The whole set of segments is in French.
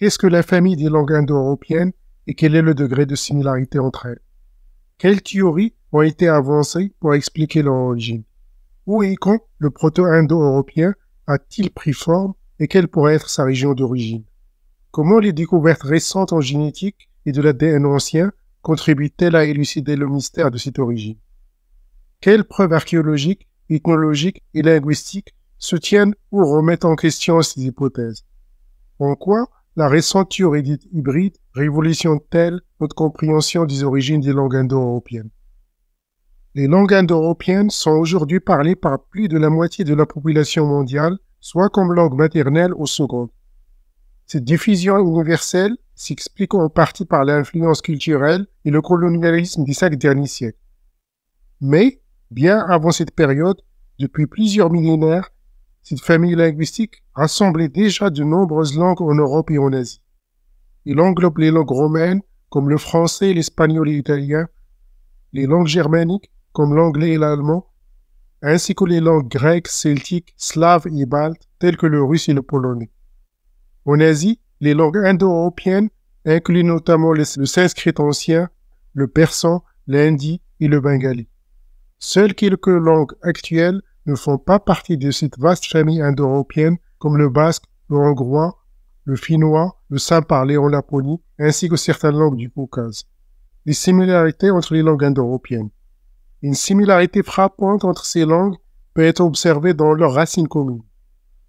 Qu'est-ce que la famille des langues indo-européennes et quel est le degré de similarité entre elles Quelles théories ont été avancées pour expliquer leur origine Où et quand le proto-indo-européen a-t-il pris forme et quelle pourrait être sa région d'origine Comment les découvertes récentes en génétique et de l'ADN ancien contribuent-elles à élucider le mystère de cette origine Quelles preuves archéologiques, ethnologiques et linguistiques se tiennent ou remettent en question ces hypothèses En quoi la récente théorie dite hybride révolutionne-t-elle notre compréhension des origines des langues indo-européennes Les langues indo-européennes sont aujourd'hui parlées par plus de la moitié de la population mondiale, soit comme langue maternelle ou seconde. Cette diffusion universelle s'explique en partie par l'influence culturelle et le colonialisme des cinq derniers siècles. Mais, bien avant cette période, depuis plusieurs millénaires, cette famille linguistique rassemblait déjà de nombreuses langues en Europe et en Asie. Il englobe les langues romaines comme le français, l'espagnol et l'italien, les langues germaniques comme l'anglais et l'allemand, ainsi que les langues grecques, celtiques, slaves et baltes telles que le russe et le polonais. En Asie, les langues indo-européennes incluent notamment le sanskrit ancien, le persan, l'hindi et le bengali. Seules quelques langues actuelles ne font pas partie de cette vaste famille indo-européenne comme le basque, le hongrois, le finnois, le saint-parlé en Laponie, ainsi que certaines langues du Caucase. Les similarités entre les langues indo-européennes. Une similarité frappante entre ces langues peut être observée dans leurs racines communes.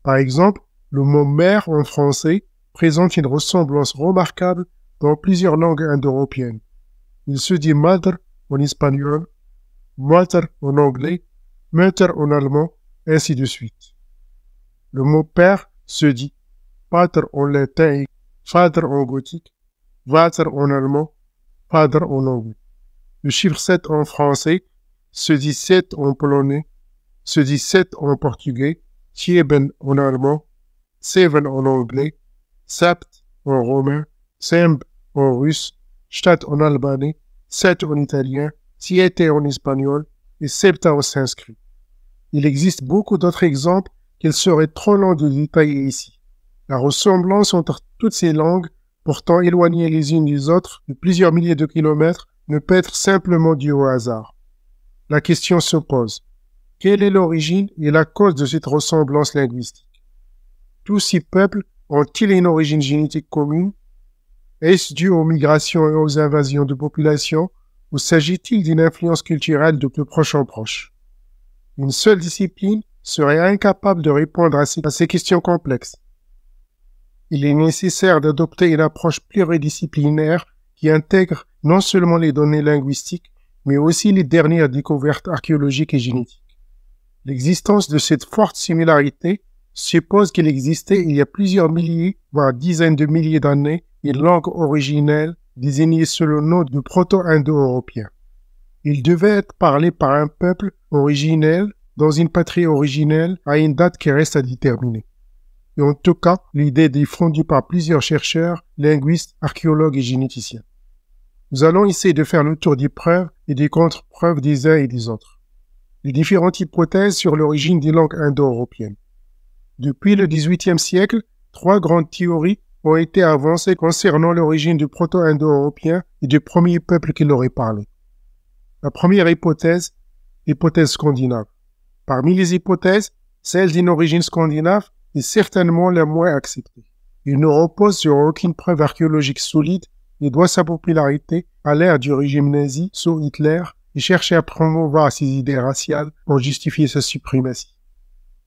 Par exemple, le mot mère en français présente une ressemblance remarquable dans plusieurs langues indo-européennes. Il se dit madre en espagnol, mother en anglais Mutter en allemand, ainsi de suite. Le mot père se dit Pater en latin, father en gothique, Vater en allemand, Vater en anglais. Le chiffre 7 en français se dit 7 en polonais, se dit 7 en portugais, Sieben en allemand, Seven en anglais, Sept en romain, Semb en russe, Stadt en albanais, Sept en italien, Siete en espagnol, et septa s'inscrit. Il existe beaucoup d'autres exemples qu'il serait trop long de détailler ici. La ressemblance entre toutes ces langues, pourtant éloignées les unes des autres de plusieurs milliers de kilomètres, ne peut être simplement due au hasard. La question se pose. Quelle est l'origine et la cause de cette ressemblance linguistique Tous ces peuples ont-ils une origine génétique commune Est-ce dû aux migrations et aux invasions de populations ou s'agit-il d'une influence culturelle de plus proche en proche Une seule discipline serait incapable de répondre à ces, questions complexes. Il est nécessaire d'adopter une approche pluridisciplinaire qui intègre non seulement les données linguistiques, mais aussi les dernières découvertes archéologiques et génétiques. L'existence de cette forte similarité suppose qu'il existait il y a plusieurs milliers, voire dizaines de milliers d'années, une langue originelle désigné sous le nom de proto-indo-européen. Il devait être parlé par un peuple originel dans une patrie originelle à une date qui reste à déterminer. Et en tout cas, l'idée défendue par plusieurs chercheurs, linguistes, archéologues et généticiens. Nous allons essayer de faire le tour des preuves et des contre-preuves des uns et des autres. Les différentes hypothèses sur l'origine des langues indo-européennes. Depuis le XVIIIe siècle, trois grandes théories ont été avancées concernant l'origine du proto-indo-européen et du premier peuple qui l'aurait parlé. La première hypothèse, hypothèse scandinave. Parmi les hypothèses, celle d'une origine scandinave est certainement la moins acceptée. Il ne repose sur aucune preuve archéologique solide et doit sa popularité à l'ère du régime nazi sous Hitler et cherchait à promouvoir ses idées raciales pour justifier sa suprématie.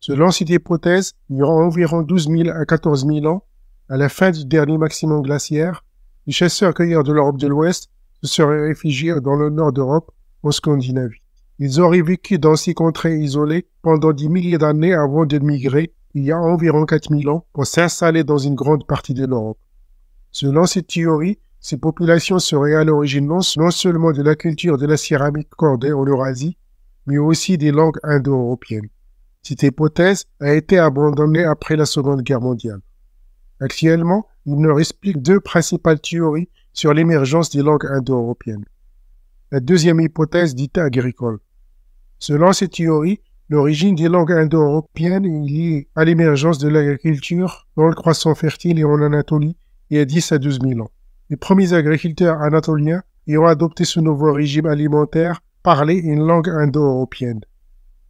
Selon cette hypothèse, il y environ 12 000 à 14 000 ans à la fin du dernier maximum glaciaire, les chasseurs-cueilleurs de l'Europe de l'Ouest se seraient réfugiés dans le nord d'Europe, en Scandinavie. Ils auraient vécu dans ces contrées isolées pendant des milliers d'années avant de migrer, il y a environ 4000 ans, pour s'installer dans une grande partie de l'Europe. Selon cette théorie, ces populations seraient à l'origine non, non, seulement de la culture de la céramique cordée en Eurasie, mais aussi des langues indo-européennes. Cette hypothèse a été abandonnée après la Seconde Guerre mondiale. Actuellement, il leur explique deux principales théories sur l'émergence des langues indo-européennes. La deuxième hypothèse dite agricole. Selon ces théories, l'origine des langues indo-européennes est liée à l'émergence de l'agriculture dans le croissant fertile et en Anatolie il y a 10 à 12 000 ans. Les premiers agriculteurs anatoliens ayant adopté ce nouveau régime alimentaire parlaient une langue indo-européenne.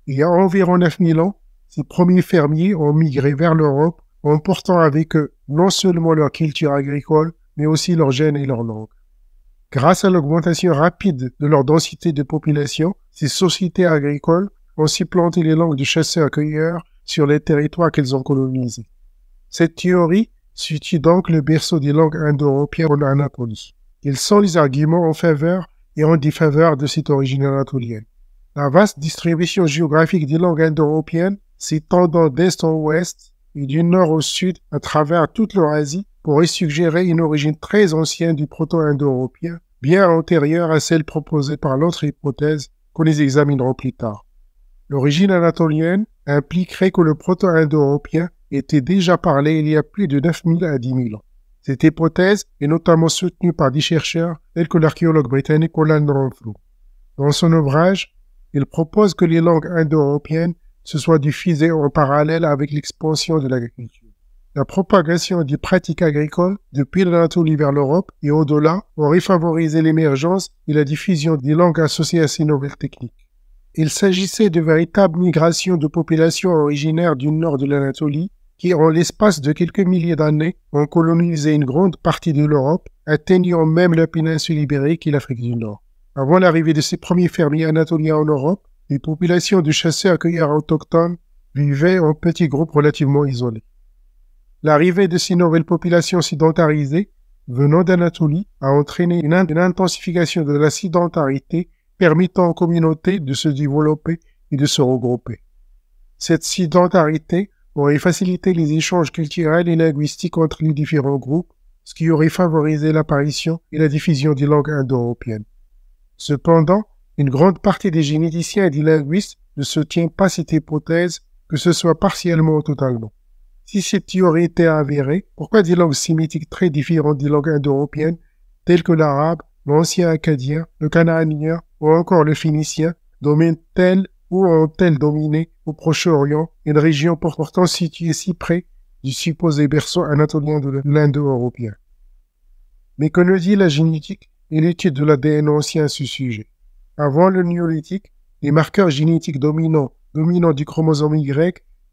Il y a environ 9 000 ans, ces premiers fermiers ont migré vers l'Europe en portant avec eux non seulement leur culture agricole, mais aussi leur gènes et leur langue. Grâce à l'augmentation rapide de leur densité de population, ces sociétés agricoles ont supplanté les langues de chasseurs-cueilleurs sur les territoires qu'elles ont colonisés. Cette théorie situe donc le berceau des langues indo-européennes en Anatolie. Ils sont les arguments en faveur et en défaveur de cette origine anatolienne. La vaste distribution géographique des langues indo-européennes s'étendant d'est en ouest et du nord au sud à travers toute l'Eurasie pourrait suggérer une origine très ancienne du proto-indo-européen, bien antérieure à celle proposée par l'autre hypothèse qu'on les plus tard. L'origine anatolienne impliquerait que le proto-indo-européen était déjà parlé il y a plus de 9000 à 10 000 ans. Cette hypothèse est notamment soutenue par des chercheurs tels que l'archéologue britannique Colin Renfrew. Dans son ouvrage, il propose que les langues indo-européennes se soit diffusé en parallèle avec l'expansion de l'agriculture. La propagation des pratiques agricoles depuis l'Anatolie vers l'Europe et au-delà aurait favorisé l'émergence et la diffusion des langues associées à ces nouvelles techniques. Il s'agissait de véritables migrations de populations originaires du nord de l'Anatolie qui, en l'espace de quelques milliers d'années, ont colonisé une grande partie de l'Europe, atteignant même la péninsule ibérique et l'Afrique du Nord. Avant l'arrivée de ces premiers fermiers anatoliens en Europe, les populations de chasseurs-cueilleurs autochtones vivaient en petits groupes relativement isolés. L'arrivée de ces nouvelles populations sédentarisées venant d'Anatolie a entraîné une, intensification de la sédentarité permettant aux communautés de se développer et de se regrouper. Cette sédentarité aurait facilité les échanges culturels et linguistiques entre les différents groupes, ce qui aurait favorisé l'apparition et la diffusion des langues indo-européennes. Cependant, une grande partie des généticiens et des linguistes ne soutiennent pas cette hypothèse, que ce soit partiellement ou totalement. Si cette théorie était avérée, pourquoi des langues sémitiques très différentes des langues indo-européennes, telles que l'arabe, l'ancien acadien, le canaanien ou encore le phénicien, dominent-elles ou ont-elles dominé au Proche-Orient, une région pourtant située si près du supposé berceau anatolien de l'indo-européen Mais que nous dit la génétique et l'étude de l'ADN ancien à ce sujet avant le néolithique, les marqueurs génétiques dominants, dominants du chromosome Y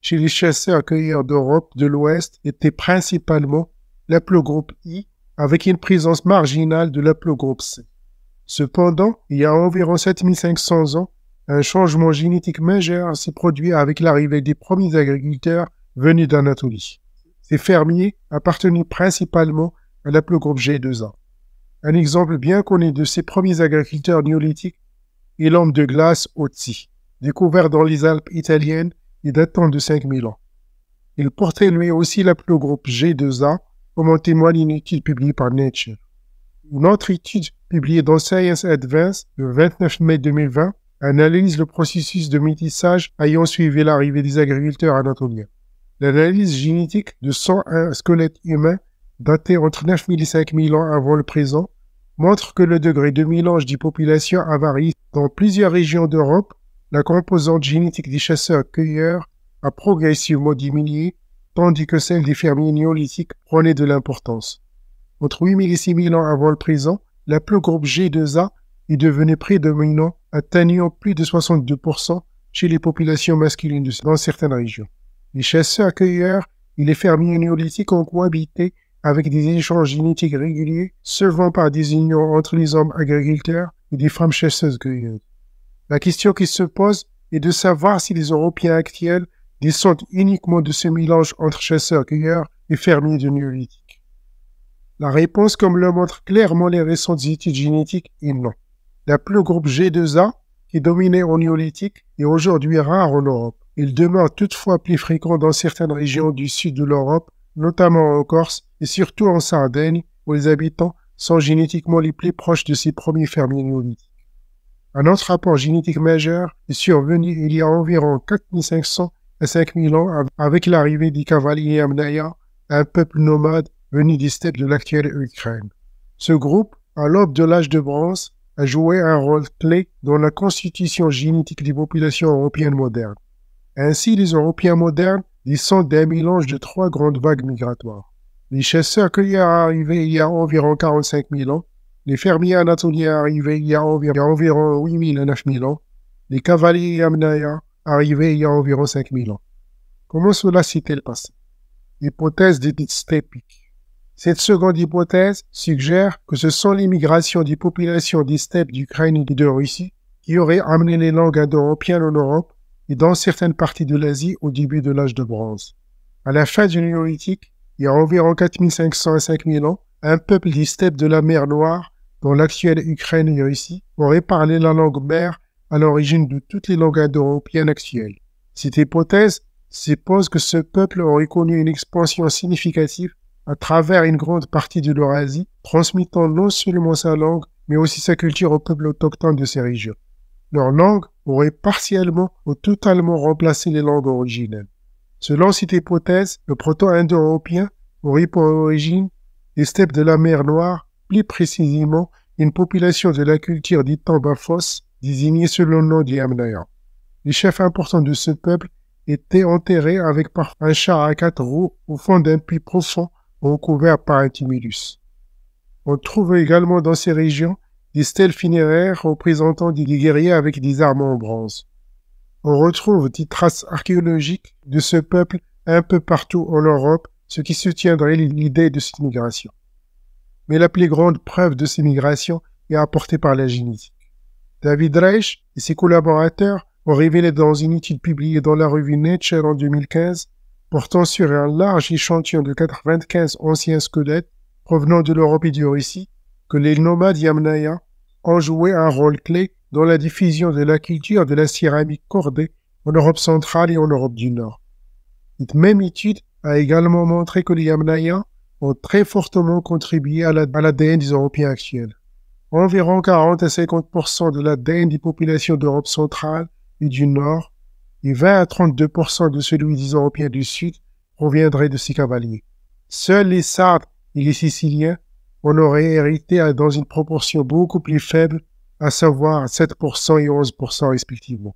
chez les chasseurs-cueilleurs d'Europe de l'Ouest étaient principalement l'haplogroupe I avec une présence marginale de l'haplogroupe C. Cependant, il y a environ 7500 ans, un changement génétique majeur s'est produit avec l'arrivée des premiers agriculteurs venus d'Anatolie. Ces fermiers appartenaient principalement à l'haplogroupe G2A. Un exemple bien connu de ces premiers agriculteurs néolithiques et l'homme de glace Oti. Découvert dans les Alpes italiennes et datant de 5000 ans. Il portait lui aussi la plus groupe G2A, comme en témoigne une étude publiée par Nature. Une autre étude publiée dans Science Advance le 29 mai 2020 analyse le processus de métissage ayant suivi l'arrivée des agriculteurs anatoliens. L'analyse génétique de 101 squelettes humains datés entre 9000 et 5000 ans avant le présent montre que le degré de mélange des populations a dans plusieurs régions d'Europe. La composante génétique des chasseurs-cueilleurs a progressivement diminué, tandis que celle des fermiers néolithiques prenait de l'importance. Entre 8000 et 6000 ans avant le présent, la plus groupe G2A est devenue prédominant, atteignant plus de 62% chez les populations masculines dans certaines régions. Les chasseurs-cueilleurs et les fermiers néolithiques ont cohabité avec des échanges génétiques réguliers souvent par des unions entre les hommes agriculteurs et des femmes chasseuses cueilleuses La question qui se pose est de savoir si les Européens actuels descendent uniquement de ce mélange entre chasseurs-cueilleurs et fermiers du néolithique. La réponse, comme le montrent clairement les récentes études génétiques, est non. La plus groupe G2A, qui dominait au néolithique, est aujourd'hui rare en Europe. Il demeure toutefois plus fréquent dans certaines régions du sud de l'Europe, notamment en Corse, et surtout en Sardaigne, où les habitants sont génétiquement les plus proches de ces premiers fermiers néolithiques. Un autre rapport génétique majeur est survenu il y a environ 4500 à 5000 ans avec l'arrivée des cavaliers Amnaya, un peuple nomade venu des steppes de l'actuelle Ukraine. Ce groupe, à l'aube de l'âge de bronze, a joué un rôle clé dans la constitution génétique des populations européennes modernes. Ainsi, les Européens modernes descendent d'un mélange de trois grandes vagues migratoires. Les chasseurs cueilleurs arrivaient il y a environ 45 000 ans. Les fermiers anatoliens arrivés il y a environ, environ 8 000 à 9 000 ans. Les cavaliers yamnaya arrivés il y a environ 5 000 ans. Comment cela sest passé Hypothèse des steppiques. Cette seconde hypothèse suggère que ce sont migrations des populations des steppes d'Ukraine et de Russie qui auraient amené les langues indo en Europe et dans certaines parties de l'Asie au début de l'âge de bronze. À la fin du néolithique, il y a environ 4500 à 5000 ans, un peuple des steppes de la mer Noire, dont l'actuelle Ukraine et Russie, aurait parlé la langue mère à l'origine de toutes les langues indo actuelles. Cette hypothèse suppose que ce peuple aurait connu une expansion significative à travers une grande partie de l'Eurasie, transmettant non seulement sa langue, mais aussi sa culture aux peuples autochtones de ces régions. Leur langue aurait partiellement ou totalement remplacé les langues originelles. Selon cette hypothèse, le proto-indo-européen aurait pour origine les steppes de la mer Noire, plus précisément une population de la culture dite Tambafos, désignée selon le nom du Les chefs importants de ce peuple étaient enterrés avec un char à quatre roues au fond d'un puits profond recouvert par un tumulus. On trouve également dans ces régions des stèles funéraires représentant des guerriers avec des armes en bronze. On retrouve des traces archéologiques de ce peuple un peu partout en Europe, ce qui soutiendrait l'idée de cette migration. Mais la plus grande preuve de ces migrations est apportée par la génétique. David Reich et ses collaborateurs ont révélé dans une étude publiée dans la revue Nature en 2015, portant sur un large échantillon de 95 anciens squelettes provenant de l'Europe et du Russie, que les nomades Yamnaya ont joué un rôle clé dans la diffusion de la culture de la céramique cordée en Europe centrale et en Europe du Nord. Cette même étude a également montré que les Yamnaya ont très fortement contribué à la l'ADN des Européens actuels. Environ 40 à 50 de l'ADN des populations d'Europe centrale et du Nord et 20 à 32 de celui des Européens du Sud proviendraient de ces cavaliers. Seuls les Sardes et les Siciliens on aurait hérité hein, dans une proportion beaucoup plus faible, à savoir 7% et 11% respectivement.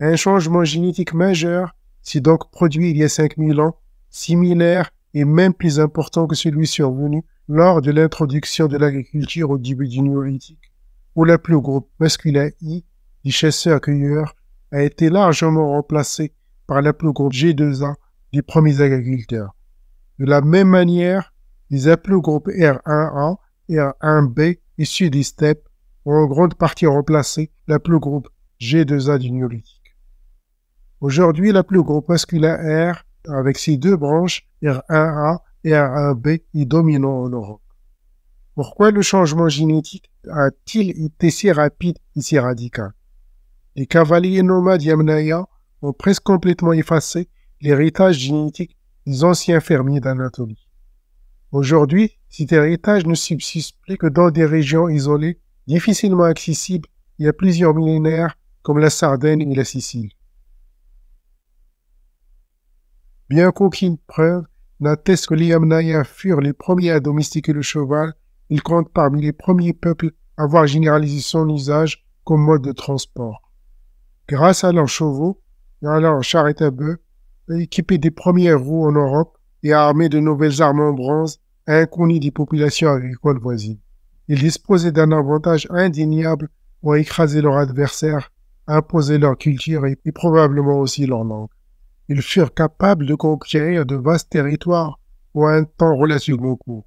Un changement génétique majeur s'est donc produit il y a 5000 ans, similaire et même plus important que celui survenu lors de l'introduction de l'agriculture au début du néolithique, où la plus groupe masculin I du chasseur-cueilleur a été largement remplacé par la plus groupe G2A des premiers agriculteurs. De la même manière, les appelaient groupes R1A et R1B issus des steppes ont en grande partie remplacé la plus groupe G2A du néolithique. Aujourd'hui, la plus groupe masculin R avec ses deux branches R1A et R1B est dominant en Europe. Pourquoi le changement génétique a-t-il été si rapide et si radical Les cavaliers nomades Yamnaya ont presque complètement effacé l'héritage génétique des anciens fermiers d'Anatolie. Aujourd'hui, cet héritage ne subsiste plus que dans des régions isolées, difficilement accessibles il y a plusieurs millénaires, comme la Sardaigne et la Sicile. Bien qu'aucune preuve n'atteste que les Amnaya furent les premiers à domestiquer le cheval, ils comptent parmi les premiers peuples à avoir généralisé son usage comme mode de transport. Grâce à leurs chevaux et à leurs charrettes à bœufs, équipés des premières roues en Europe et armés de nouvelles armes en bronze, inconnu des populations agricoles voisines. Ils disposaient d'un avantage indéniable pour écraser leurs adversaires, imposer leur culture et, probablement aussi leur langue. Ils furent capables de conquérir de vastes territoires pour un temps relativement court.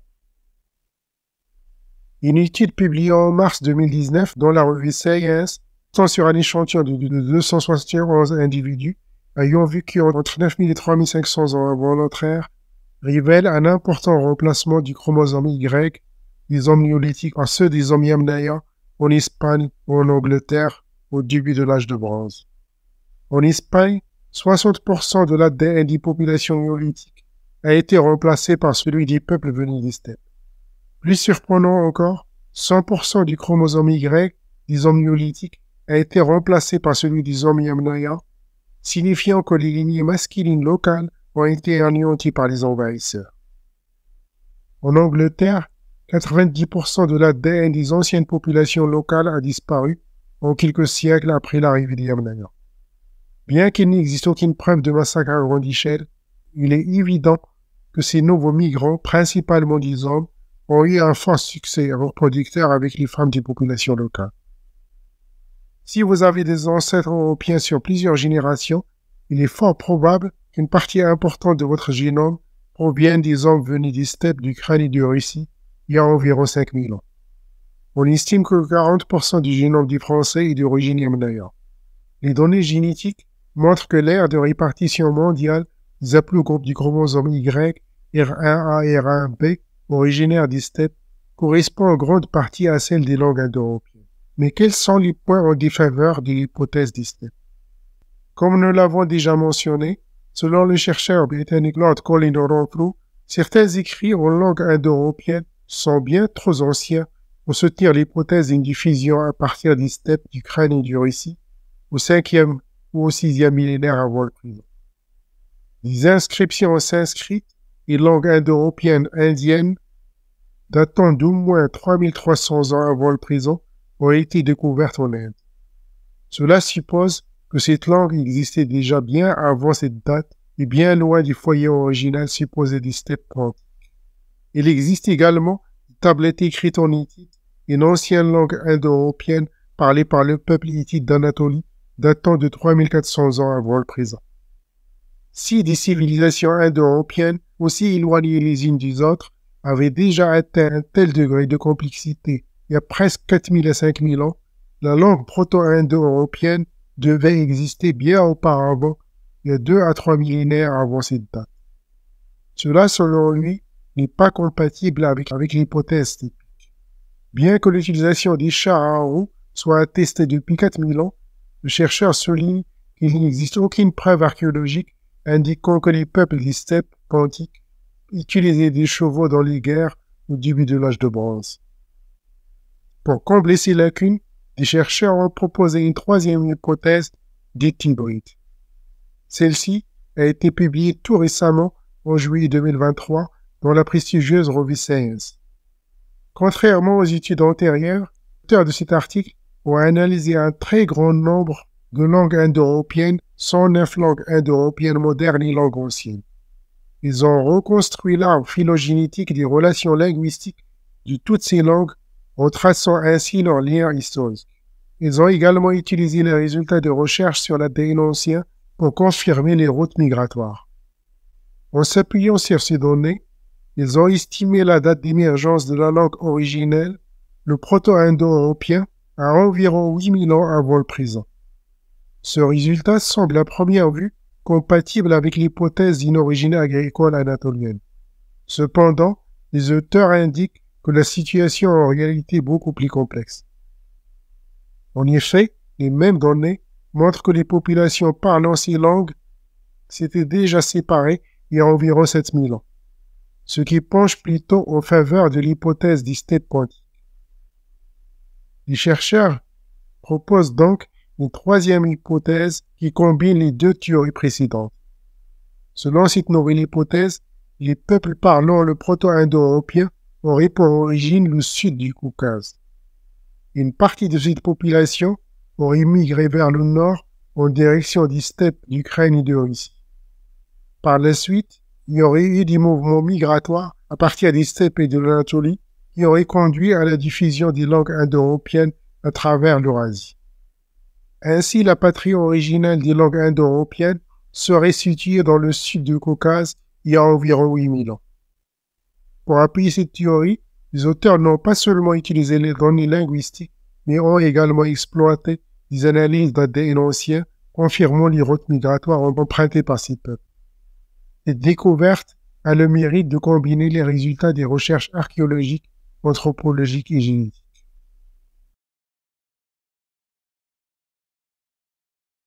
Une étude publiée en mars 2019 dans la revue Science tend sur un échantillon de 271 individus ayant vécu entre 9000 et 3500 ans avant notre ère révèle un important remplacement du chromosome Y des hommes néolithiques en ceux des hommes yamnaya en Espagne ou en Angleterre au début de l'âge de bronze. En Espagne, 60% de l'ADN des populations néolithiques a été remplacé par celui des peuples venus des steppes. Plus surprenant encore, 100% du chromosome Y des hommes néolithiques a été remplacé par celui des hommes yamnaya, signifiant que les lignées masculines locales ont été anéantis par les envahisseurs. En Angleterre, 90% de l'ADN des anciennes populations locales a disparu en quelques siècles après l'arrivée des Yamnayas. Bien qu'il n'existe aucune preuve de massacre à grande échelle, il est évident que ces nouveaux migrants, principalement des hommes, ont eu un fort succès reproducteur avec les femmes des populations locales. Si vous avez des ancêtres européens sur plusieurs générations, il est fort probable une partie importante de votre génome provient des hommes venus des steppes d'Ukraine et de Russie il y a environ 5000 ans. On estime que 40% du génome du Français est d'origine yamnaya. Les données génétiques montrent que l'aire de répartition mondiale des groupe du chromosome Y, R1A et R1B, originaire des steppes, correspond en grande partie à celle des langues indo-européennes. Mais quels sont les points en défaveur de l'hypothèse des steppes Comme nous l'avons déjà mentionné, Selon le chercheur britannique Lord Colin Renfrew, certains écrits en langue indo-européenne sont bien trop anciens pour soutenir l'hypothèse d'une diffusion à partir des steppes du crâne et du Russie au 5e ou au 6e millénaire avant le prison. Les inscriptions en et langue indo-européenne indienne datant d'au moins 3300 ans avant le prison ont été découvertes en Inde. Cela suppose cette langue existait déjà bien avant cette date et bien loin du foyer original supposé des steppes Il existe également une tablette écrite en hittite, une ancienne langue indo-européenne parlée par le peuple hittite d'Anatolie datant de 3400 ans avant le présent. Si des civilisations indo-européennes, aussi éloignées les unes des autres, avaient déjà atteint un tel degré de complexité il y a presque 4000 à 5000 ans, la langue proto-indo-européenne devait exister bien auparavant, il y a deux à trois millénaires avant cette date. Cela, selon lui, n'est pas compatible avec, avec l'hypothèse typique. Bien que l'utilisation des chars à roues soit attestée depuis 4000 ans, le chercheur souligne qu'il n'existe aucune preuve archéologique indiquant que les peuples des steppes utilisé utilisaient des chevaux dans les guerres au début de l'âge de bronze. Pour combler ces lacunes, des chercheurs ont proposé une troisième hypothèse des hybride. Celle-ci a été publiée tout récemment en juillet 2023 dans la prestigieuse revue Science. Contrairement aux études antérieures, auteurs de cet article ont analysé un très grand nombre de langues indo-européennes, 109 langues indo-européennes modernes et langues anciennes. Ils ont reconstruit l'arbre phylogénétique des relations linguistiques de toutes ces langues en traçant ainsi leur lien historique. Ils ont également utilisé les résultats de recherche sur la ancien pour confirmer les routes migratoires. En s'appuyant sur ces données, ils ont estimé la date d'émergence de la langue originelle, le proto-indo-européen, à environ 8000 ans avant le présent. Ce résultat semble à première vue compatible avec l'hypothèse d'une origine agricole anatolienne. Cependant, les auteurs indiquent que la situation est en réalité beaucoup plus complexe. En effet, les mêmes données montrent que les populations parlant ces langues s'étaient déjà séparées il y a environ 7000 ans, ce qui penche plutôt en faveur de l'hypothèse du state point. Les chercheurs proposent donc une troisième hypothèse qui combine les deux théories précédentes. Selon cette nouvelle hypothèse, les peuples parlant le proto-indo-européen aurait pour origine le sud du Caucase. Une partie de cette population aurait migré vers le nord en direction des steppes d'Ukraine et de Russie. Par la suite, il y aurait eu des mouvements migratoires à partir des steppes et de l'Anatolie qui auraient conduit à la diffusion des langues indo-européennes à travers l'Eurasie. Ainsi, la patrie originale des langues indo-européennes serait située dans le sud du Caucase il y a environ 8000 ans. Pour appuyer cette théorie, les auteurs n'ont pas seulement utilisé les données linguistiques, mais ont également exploité des analyses d'ADN anciens, confirmant les routes migratoires empruntées par ces peuples. Cette découverte a le mérite de combiner les résultats des recherches archéologiques, anthropologiques et génétiques.